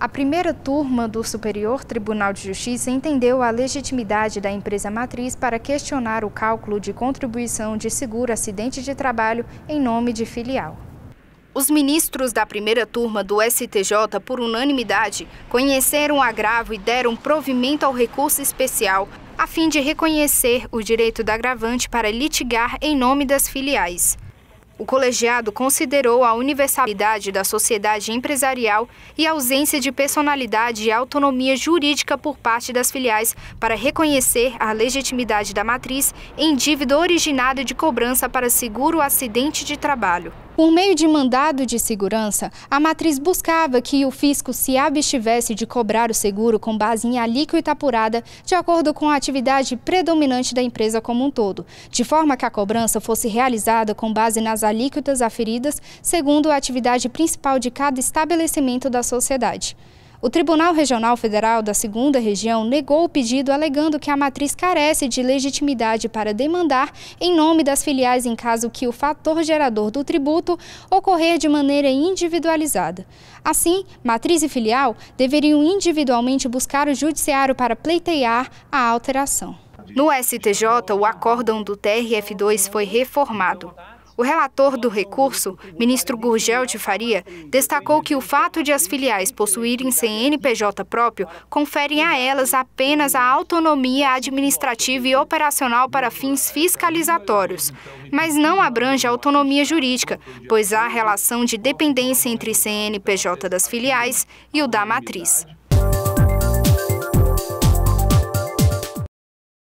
A primeira turma do Superior Tribunal de Justiça entendeu a legitimidade da empresa matriz para questionar o cálculo de contribuição de seguro acidente de trabalho em nome de filial. Os ministros da primeira turma do STJ, por unanimidade, conheceram o agravo e deram provimento ao recurso especial a fim de reconhecer o direito da agravante para litigar em nome das filiais. O colegiado considerou a universalidade da sociedade empresarial e a ausência de personalidade e autonomia jurídica por parte das filiais para reconhecer a legitimidade da matriz em dívida originada de cobrança para seguro acidente de trabalho. Por meio de mandado de segurança, a matriz buscava que o fisco se abstivesse de cobrar o seguro com base em alíquota apurada, de acordo com a atividade predominante da empresa como um todo, de forma que a cobrança fosse realizada com base nas alíquotas aferidas, segundo a atividade principal de cada estabelecimento da sociedade. O Tribunal Regional Federal da 2 Região negou o pedido alegando que a matriz carece de legitimidade para demandar em nome das filiais em caso que o fator gerador do tributo ocorrer de maneira individualizada. Assim, matriz e filial deveriam individualmente buscar o judiciário para pleitear a alteração. No STJ, o acórdão do TRF2 foi reformado. O relator do recurso, ministro Gurgel de Faria, destacou que o fato de as filiais possuírem CNPJ próprio conferem a elas apenas a autonomia administrativa e operacional para fins fiscalizatórios, mas não abrange a autonomia jurídica, pois há relação de dependência entre CNPJ das filiais e o da matriz.